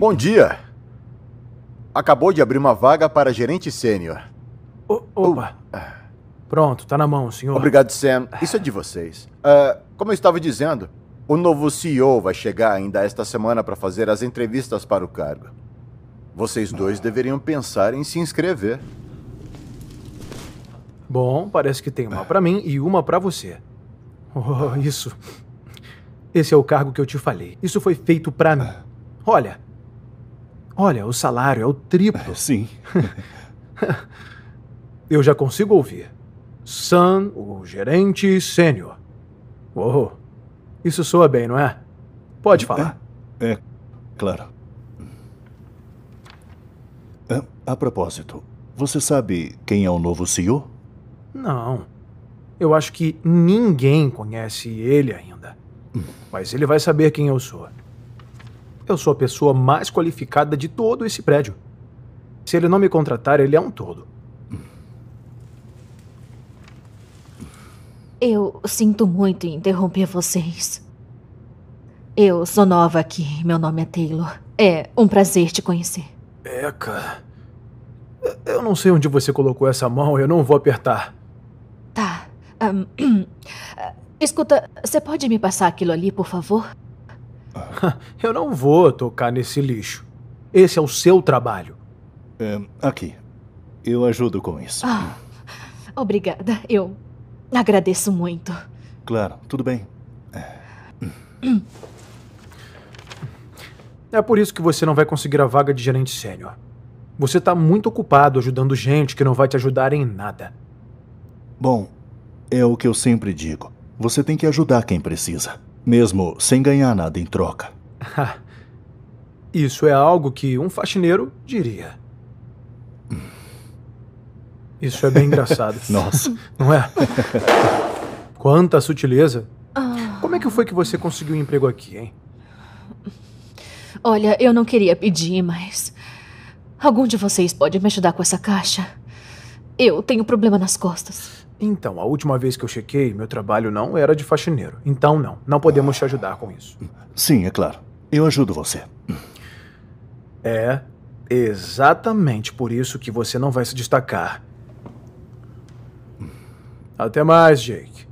Bom dia. Acabou de abrir uma vaga para gerente sênior. opa. Uh. Pronto, tá na mão, senhor. Obrigado, Sam. Isso é de vocês. Uh, como eu estava dizendo, o novo CEO vai chegar ainda esta semana para fazer as entrevistas para o cargo. Vocês dois deveriam pensar em se inscrever. Bom, parece que tem uma para mim e uma para você. Oh, isso. Esse é o cargo que eu te falei. Isso foi feito para mim. Olha, Olha, o salário é o triplo. É, sim. Eu já consigo ouvir. Sam, o gerente sênior. Oh, isso soa bem, não é? Pode falar. É, é claro. É, a propósito, você sabe quem é o novo CEO? Não. Eu acho que ninguém conhece ele ainda. Hum. Mas ele vai saber quem eu sou. Eu sou a pessoa mais qualificada de todo esse prédio. Se ele não me contratar, ele é um todo. Eu sinto muito em interromper vocês. Eu sou nova aqui, meu nome é Taylor. É um prazer te conhecer. Eca. Eu não sei onde você colocou essa mão, eu não vou apertar. Tá. Um, escuta, você pode me passar aquilo ali, por favor? Eu não vou tocar nesse lixo. Esse é o seu trabalho. É, aqui. Eu ajudo com isso. Ah, obrigada. Eu agradeço muito. Claro, tudo bem. É, é por isso que você não vai conseguir a vaga de gerente sênior. Você está muito ocupado ajudando gente que não vai te ajudar em nada. Bom, é o que eu sempre digo. Você tem que ajudar quem precisa mesmo sem ganhar nada em troca. Isso é algo que um faxineiro diria. Isso é bem engraçado. Nossa. Não é? Quanta sutileza. Ah. Como é que foi que você conseguiu um emprego aqui, hein? Olha, eu não queria pedir, mas. Algum de vocês pode me ajudar com essa caixa? Eu tenho problema nas costas. Então, a última vez que eu chequei, meu trabalho não era de faxineiro. Então, não, não podemos te ajudar com isso. Sim, é claro. Eu ajudo você. É exatamente por isso que você não vai se destacar. Até mais, Jake.